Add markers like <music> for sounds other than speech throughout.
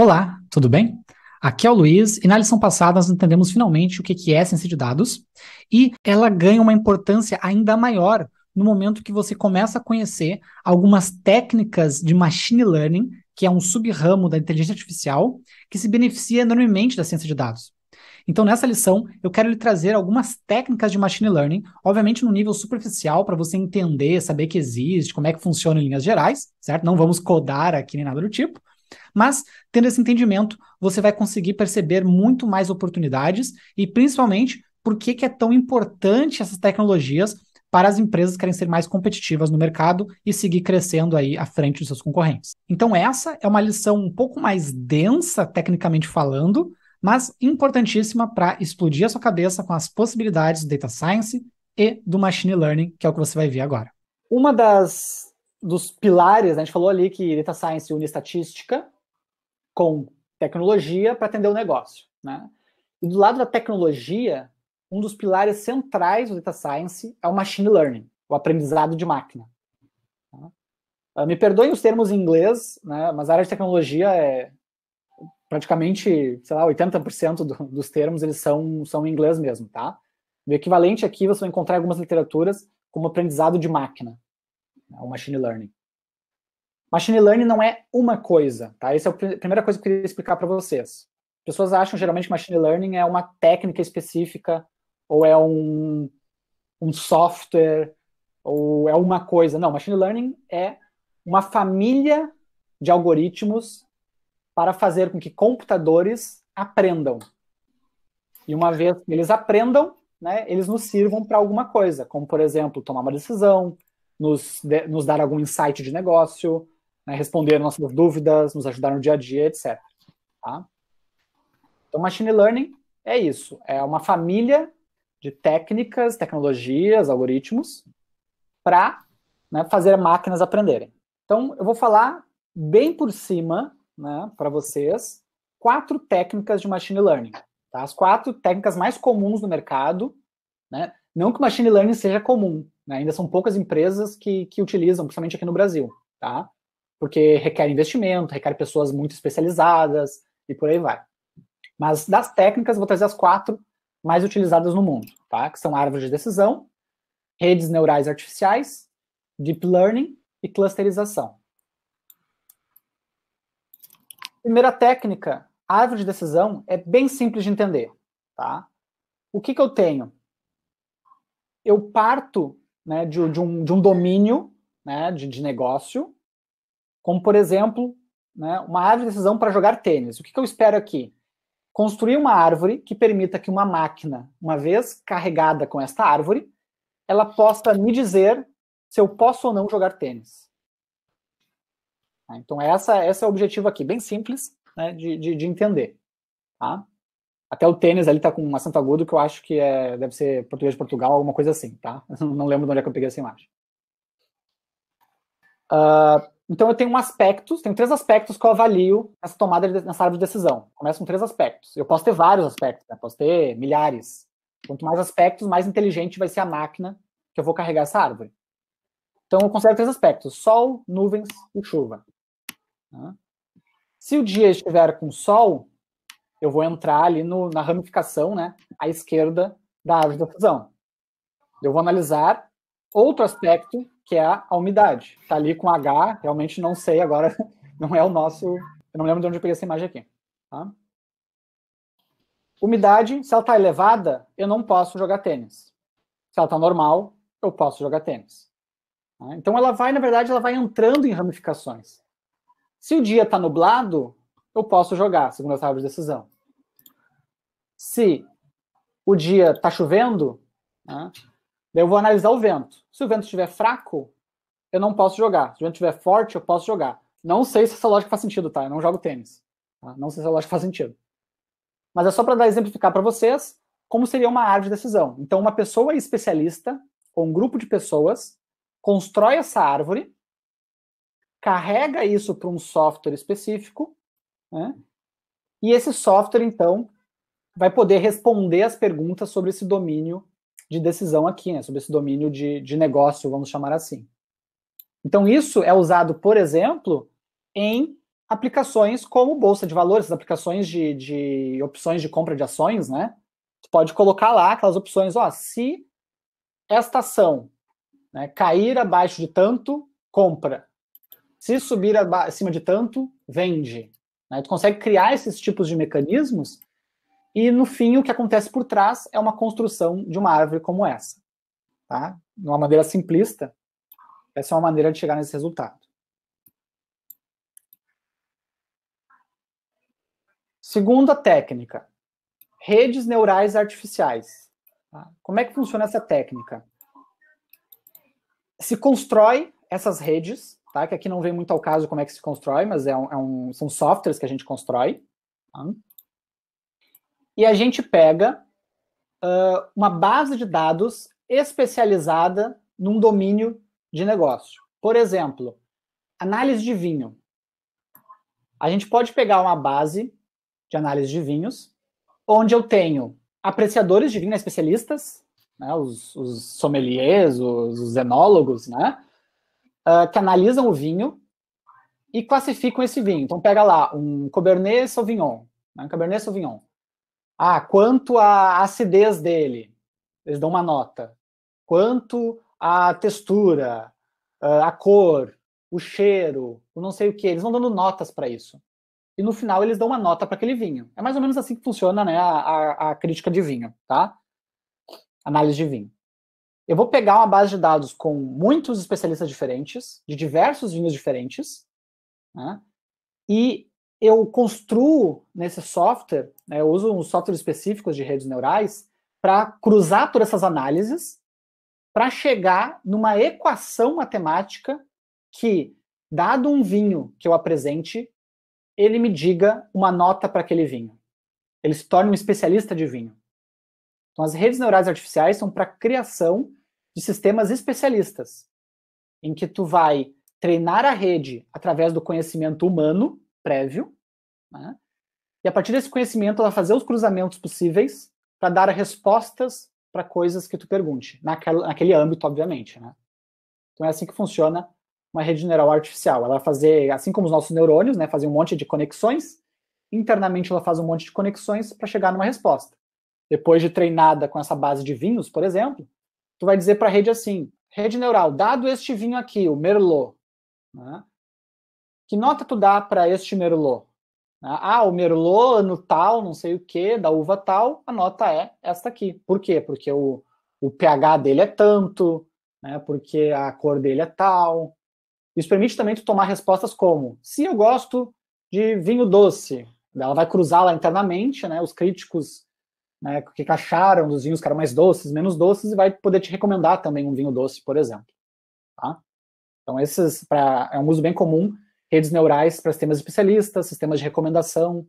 Olá, tudo bem? Aqui é o Luiz e na lição passada nós entendemos finalmente o que é ciência de dados e ela ganha uma importância ainda maior no momento que você começa a conhecer algumas técnicas de machine learning, que é um subramo da inteligência artificial, que se beneficia enormemente da ciência de dados. Então, nessa lição, eu quero lhe trazer algumas técnicas de machine learning, obviamente no nível superficial, para você entender, saber que existe, como é que funciona em linhas gerais, certo? Não vamos codar aqui nem nada do tipo, mas, tendo esse entendimento, você vai conseguir perceber muito mais oportunidades e, principalmente, por que, que é tão importante essas tecnologias para as empresas que querem ser mais competitivas no mercado e seguir crescendo aí à frente dos seus concorrentes. Então essa é uma lição um pouco mais densa tecnicamente falando, mas importantíssima para explodir a sua cabeça com as possibilidades do data science e do machine learning, que é o que você vai ver agora. Uma das dos pilares, né? a gente falou ali que data science une estatística com tecnologia para atender o negócio, né? E do lado da tecnologia, um dos pilares centrais do data science é o machine learning, o aprendizado de máquina. Tá? Ah, me perdoem os termos em inglês, né? Mas a área de tecnologia é praticamente, sei lá, 80% do, dos termos eles são são em inglês mesmo, tá? O equivalente aqui você vai encontrar algumas literaturas como aprendizado de máquina, né, o machine learning. Machine learning não é uma coisa, tá? Essa é a primeira coisa que eu queria explicar para vocês. Pessoas acham geralmente que machine learning é uma técnica específica ou é um, um software ou é uma coisa. Não, machine learning é uma família de algoritmos para fazer com que computadores aprendam. E uma vez que eles aprendam, né, eles nos sirvam para alguma coisa, como por exemplo, tomar uma decisão, nos, de, nos dar algum insight de negócio, né, responder nossas dúvidas, nos ajudar no dia a dia, etc. Tá? Então, machine learning é isso. É uma família de técnicas, tecnologias, algoritmos para né, fazer máquinas aprenderem. Então, eu vou falar bem por cima né, para vocês quatro técnicas de machine learning. Tá? As quatro técnicas mais comuns no mercado. Né? Não que machine learning seja comum, né? Ainda são poucas empresas que, que utilizam, principalmente aqui no Brasil, tá? Porque requer investimento, requer pessoas muito especializadas e por aí vai. Mas das técnicas, vou trazer as quatro mais utilizadas no mundo, tá? Que são árvores de decisão, redes neurais artificiais, deep learning e clusterização. Primeira técnica, árvore de decisão é bem simples de entender, tá? O que, que eu tenho? Eu parto né, de, de, um, de um domínio né, de, de negócio, como, por exemplo, né, uma árvore de decisão para jogar tênis. O que, que eu espero aqui? Construir uma árvore que permita que uma máquina, uma vez carregada com esta árvore, ela possa me dizer se eu posso ou não jogar tênis. Tá? Então, essa, esse é o objetivo aqui, bem simples né, de, de, de, entender. Tá? Até o tênis ali tá com um acento agudo que eu acho que é, deve ser português de Portugal, alguma coisa assim, tá? <laughs> Não lembro de onde é que eu peguei essa imagem. Uh, então eu tenho um aspectos, tenho três aspectos que eu avalio nessa tomada, de, nessa árvore de decisão. Começo com três aspectos. Eu posso ter vários aspectos, né? posso ter milhares. Quanto mais aspectos, mais inteligente vai ser a máquina que eu vou carregar essa árvore. Então eu considero três aspectos: sol, nuvens e chuva. Tá? Se o dia estiver com sol, eu vou entrar ali no, na ramificação, né, à esquerda da árvore da fusão. Eu vou analisar outro aspecto, que é a umidade. Está ali com H, realmente não sei agora, <laughs> não é o nosso. Eu não lembro de onde eu peguei essa imagem aqui. Tá? Umidade, se ela está elevada, eu não posso jogar tênis. Se ela está normal, eu posso jogar tênis. Tá? Então ela vai, na verdade, ela vai entrando em ramificações. Se o dia está nublado, eu posso jogar, segundo as árvores de decisão. Se o dia está chovendo, né, eu vou analisar o vento. Se o vento estiver fraco, eu não posso jogar. Se o vento estiver forte, eu posso jogar. Não sei se essa lógica faz sentido, tá? Eu não jogo tênis. Tá? Não sei se essa lógica faz sentido. Mas é só para exemplificar para vocês como seria uma árvore de decisão. Então, uma pessoa especialista, ou um grupo de pessoas, constrói essa árvore, carrega isso para um software específico, né? e esse software, então, vai poder responder as perguntas sobre esse domínio de decisão aqui, né? sobre esse domínio de, de negócio, vamos chamar assim. Então, isso é usado, por exemplo, em aplicações como bolsa de valores, aplicações de, de opções de compra de ações, né? Tu pode colocar lá aquelas opções, ó, se esta ação né, cair abaixo de tanto, compra. Se subir acima de tanto, vende. Né? Tu consegue criar esses tipos de mecanismos e no fim, o que acontece por trás é uma construção de uma árvore como essa. Tá? De uma maneira simplista, essa é uma maneira de chegar nesse resultado. Segunda técnica, redes neurais artificiais. Tá? Como é que funciona essa técnica? Se constrói essas redes, tá? que aqui não vem muito ao caso como é que se constrói, mas é um, é um, são softwares que a gente constrói. Tá? e a gente pega uh, uma base de dados especializada num domínio de negócio. Por exemplo, análise de vinho. A gente pode pegar uma base de análise de vinhos, onde eu tenho apreciadores de vinho, né, especialistas, né, os, os sommeliers, os, os enólogos, né, uh, que analisam o vinho e classificam esse vinho. Então pega lá um Cabernet Sauvignon, né, um Cabernet Sauvignon. Ah, quanto à acidez dele, eles dão uma nota. Quanto à textura, ah, a cor, o cheiro, o não sei o que, eles vão dando notas para isso. E no final eles dão uma nota para aquele vinho. É mais ou menos assim que funciona né, a, a, a crítica de vinho, tá? Análise de vinho. Eu vou pegar uma base de dados com muitos especialistas diferentes, de diversos vinhos diferentes, né? e eu construo nesse software, né, eu uso uns softwares específicos de redes neurais para cruzar todas essas análises para chegar numa equação matemática que, dado um vinho que eu apresente, ele me diga uma nota para aquele vinho. Ele se torna um especialista de vinho. Então, as redes neurais artificiais são para criação de sistemas especialistas, em que tu vai treinar a rede através do conhecimento humano prévio, né? e a partir desse conhecimento ela fazer os cruzamentos possíveis para dar respostas para coisas que tu pergunte, naquela, naquele âmbito, obviamente. Né? Então é assim que funciona uma rede neural artificial. Ela vai fazer, assim como os nossos neurônios, né, fazer um monte de conexões, internamente ela faz um monte de conexões para chegar numa resposta. Depois de treinada com essa base de vinhos, por exemplo, tu vai dizer para a rede assim, rede neural, dado este vinho aqui, o Merlot, né, que nota tu dá para este Merlot? Ah, ah o Merlot no tal, não sei o que, da uva tal, a nota é esta aqui. Por quê? Porque o, o pH dele é tanto, né? porque a cor dele é tal. Isso permite também tu tomar respostas como, se eu gosto de vinho doce, ela vai cruzar lá internamente, né? os críticos né, que acharam dos vinhos que eram mais doces, menos doces, e vai poder te recomendar também um vinho doce, por exemplo. Tá? Então, esses pra, é um uso bem comum redes neurais para sistemas especialistas, sistemas de recomendação,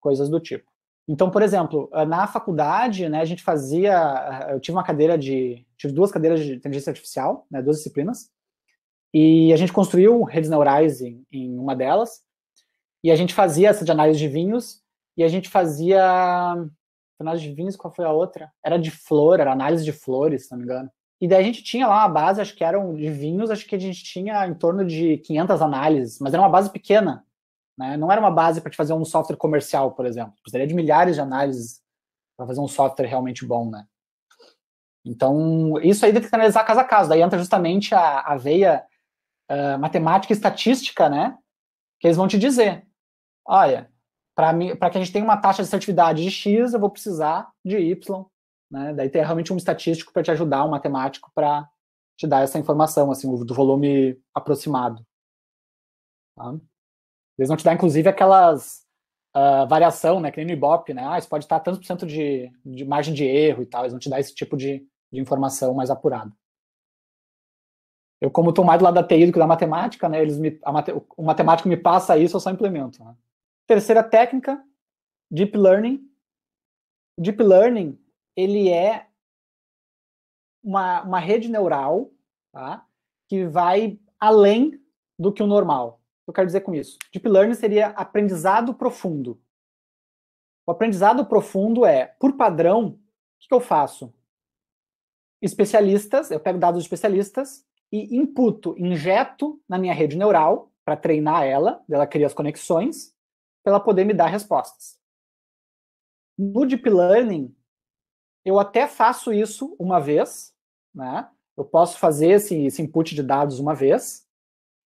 coisas do tipo. Então, por exemplo, ah, na faculdade, né, a gente fazia, ah, eu tive uma cadeira de, tive duas cadeiras de inteligência artificial, né, duas disciplinas, e a gente construiu redes neurais em, em uma delas, e a gente fazia essa de análise de vinhos, e a gente fazia análise de vinhos, qual foi a outra? Era de flor, era análise de flores, se não me engano. E daí a gente tinha lá uma base, acho que eram de vinhos, acho que a gente tinha em torno de 500 análises, mas era uma base pequena, né? Não era uma base para te fazer um software comercial, por exemplo. Precisaria de milhares de análises para fazer um software realmente bom, né? Então, isso aí tem que analisar caso a caso. Daí entra justamente a, a veia uh, matemática e estatística, né? Que eles vão te dizer. Olha, para que a gente tenha uma taxa de assertividade de X, eu vou precisar de Y, né? Daí tem realmente um estatístico para te ajudar, um matemático para te dar essa informação, assim, do volume aproximado. Tá? Eles vão te dar, inclusive, aquelas uh, variação, né, que nem no Ibope, né, ah, isso pode estar tantos por cento de, de margem de erro e tal, eles vão te dar esse tipo de, de informação mais apurada. Eu, como estou mais do lado da TI do que da matemática, né, eles me, o matemático me passa isso, eu só implemento. Né? Terceira técnica, Deep Learning. Deep Learning ele é uma, uma rede neural tá? que vai além do que o normal. O que eu quero dizer com isso? Deep learning seria aprendizado profundo. O aprendizado profundo é, por padrão, o que, eu faço? Especialistas, eu pego dados de especialistas e imputo, injeto na minha rede neural para treinar ela, ela cria as conexões, para ela poder me dar respostas. No deep learning, eu até faço isso uma vez, né? Eu posso fazer esse, esse input de dados uma vez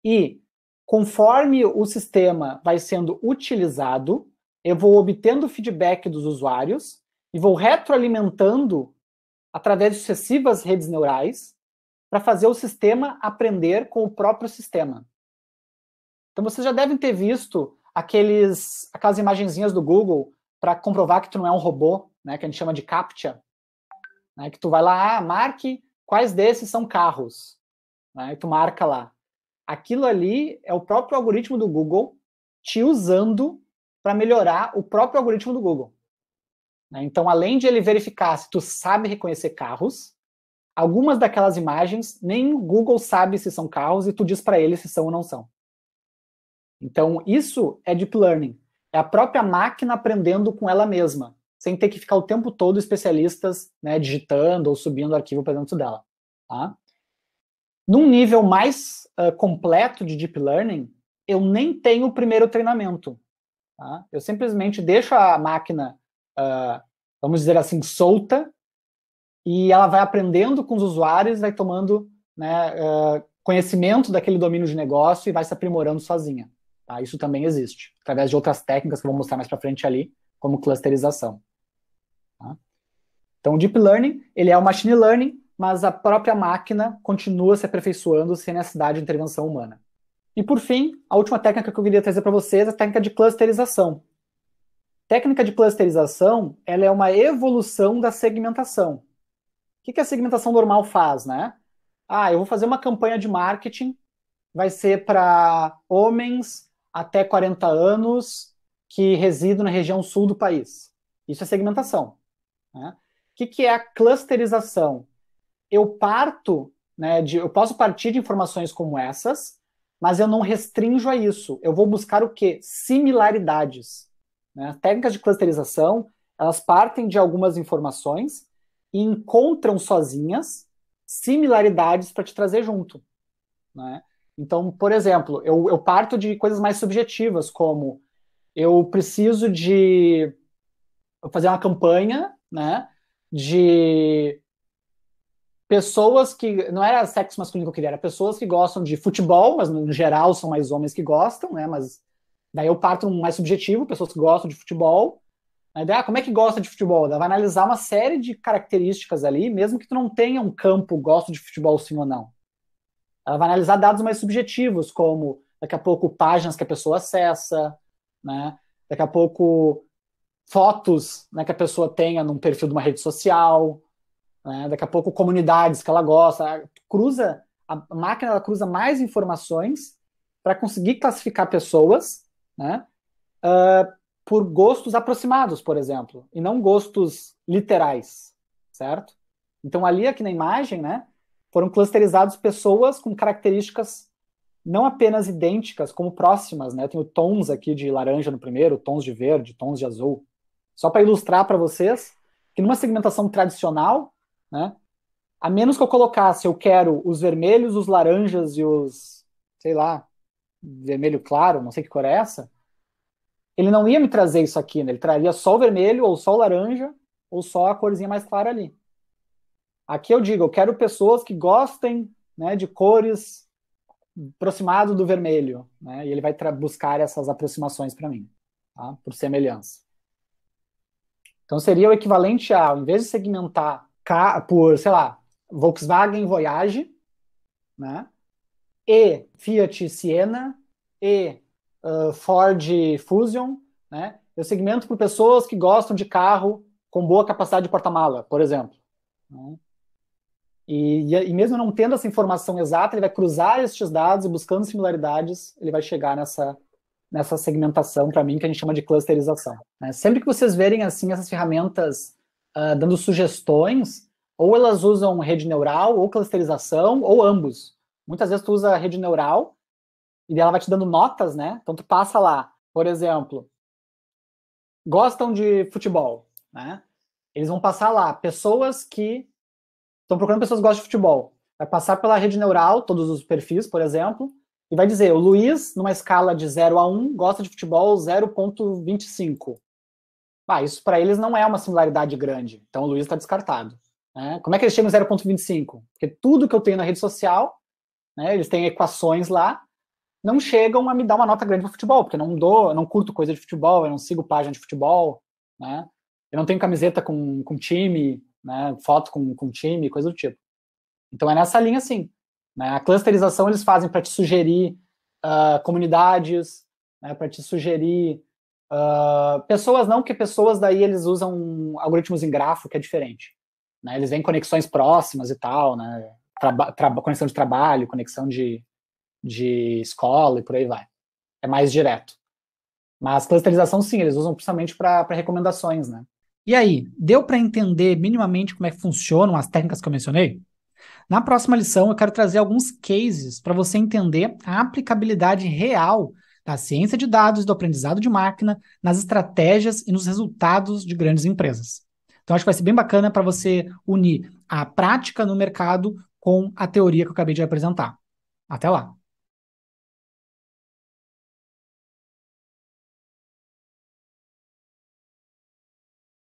e conforme o sistema vai sendo utilizado, eu vou obtendo feedback dos usuários e vou retroalimentando através de sucessivas redes neurais para fazer o sistema aprender com o próprio sistema. Então vocês já devem ter visto aqueles, aquelas imagenzinhas do Google para comprovar que tu não é um robô, né, que a gente chama de CAPTCHA, né? Que tu vai lá, ah, marque quais desses são carros. Né? E tu marca lá. Aquilo ali é o próprio algoritmo do Google te usando para melhorar o próprio algoritmo do Google. Né. Então, além de ele verificar se tu sabe reconhecer carros, algumas daquelas imagens nem o Google sabe se são carros e tu diz para ele se são ou não são. Então, isso é deep learning. É a própria máquina aprendendo com ela mesma sem ter que ficar o tempo todo especialistas né, digitando ou subindo arquivo para dentro dela. Tá? Num nível mais uh, completo de Deep Learning, eu nem tenho o primeiro treinamento. Tá? Eu simplesmente deixo a máquina, uh, vamos dizer assim, solta, e ela vai aprendendo com os usuários, vai tomando né, uh, conhecimento daquele domínio de negócio e vai se aprimorando sozinha. Tá? Isso também existe, através de outras técnicas que eu vou mostrar mais para frente ali, como clusterização. Tá? Então, o Deep Learning, ele é o Machine Learning, mas a própria máquina continua se aperfeiçoando sem necessidade de intervenção humana. E, por fim, a última técnica que eu queria trazer para vocês é a técnica de clusterização. técnica de clusterização, ela é uma evolução da segmentação. O que a segmentação normal faz, né? Ah, eu vou fazer uma campanha de marketing, vai ser para homens até 40 anos que residem na região sul do país. Isso é segmentação. Né? O que, que é a clusterização? Eu parto, né, de, eu posso partir de informações como essas, mas eu não restringo a isso. Eu vou buscar o quê? Similaridades. Né? Técnicas de clusterização, elas partem de algumas informações e encontram sozinhas similaridades para te trazer junto. Né? Então, por exemplo, eu, eu, parto de coisas mais subjetivas, como eu preciso de fazer uma campanha né? De pessoas que. Não era sexo masculino que eu queria, era pessoas que gostam de futebol, mas no geral são mais homens que gostam, né? Mas daí eu parto um mais subjetivo, pessoas que gostam de futebol. Né? ah, como é que gosta de futebol? ela vai analisar uma série de características ali, mesmo que tu não tenha um campo gosto de futebol sim ou não. Ela vai analisar dados mais subjetivos, como daqui a pouco páginas que a pessoa acessa, né? Daqui a pouco fotos né, que a pessoa tenha num perfil de uma rede social, né, daqui a pouco comunidades que ela gosta, cruza a máquina ela cruza mais informações para conseguir classificar pessoas, né, uh, por gostos aproximados, por exemplo, e não gostos literais, certo? Então ali aqui na imagem, né, foram clusterizados pessoas com características não apenas idênticas, como próximas, né? Tenho tons aqui de laranja no primeiro, tons de verde, tons de azul. Só para ilustrar para vocês que numa segmentação tradicional, né, a menos que eu colocasse eu quero os vermelhos, os laranjas e os, sei lá, vermelho claro, não sei que cor é essa, ele não ia me trazer isso aqui, né? Ele traria só o vermelho ou só o laranja ou só a corzinha mais clara ali. Aqui eu digo, eu quero pessoas que gostem né, de cores aproximado do vermelho, né? E ele vai buscar essas aproximações para mim, tá? Por semelhança. Então seria o equivalente a, ao invés de segmentar por, sei lá, Volkswagen Voyage, né? E Fiat Siena, e uh, Ford Fusion, né? Eu segmento por pessoas que gostam de carro com boa capacidade de porta-mala, por exemplo. Né? E, e, mesmo não tendo essa informação exata, ele vai cruzar estes dados e buscando similaridades, ele vai chegar nessa nessa segmentação, para mim, que a gente chama de clusterização. Né? Sempre que vocês verem, assim, essas ferramentas uh, dando sugestões, ou elas usam rede neural, ou clusterização, ou ambos. Muitas vezes tu usa rede neural, e ela vai te dando notas, né? Então tu passa lá, por exemplo, gostam de futebol, né? Eles vão passar lá, pessoas que estão procurando pessoas que gostam de futebol. Vai passar pela rede neural, todos os perfis, por exemplo, e vai dizer: o Luiz, numa escala de 0 a 1, gosta de futebol 0,25. Ah, isso para eles não é uma similaridade grande. Então o Luiz está descartado. Né? Como é que eles chegam em 0,25? Porque tudo que eu tenho na rede social, né, eles têm equações lá, não chegam a me dar uma nota grande para futebol, porque eu não dou, não curto coisa de futebol, eu não sigo página de futebol, né? Eu não tenho camiseta com, com time, né? Foto com, com time, coisa do tipo. Então é nessa linha, sim. Né? A clusterização eles fazem para te sugerir uh, comunidades, né? para te sugerir uh, pessoas, não que pessoas daí eles usam algoritmos em grafo, que é diferente. Né? Eles veem conexões próximas e tal, né? Traba conexão de trabalho, conexão de, de escola e por aí vai. É mais direto. Mas clusterização, sim, eles usam principalmente para recomendações, né? E aí, deu para entender minimamente como é que funcionam as técnicas que eu mencionei? Na próxima lição, eu quero trazer alguns cases para você entender a aplicabilidade real da ciência de dados, do aprendizado de máquina, nas estratégias e nos resultados de grandes empresas. Então, acho que vai ser bem bacana para você unir a prática no mercado com a teoria que eu acabei de apresentar. Até lá!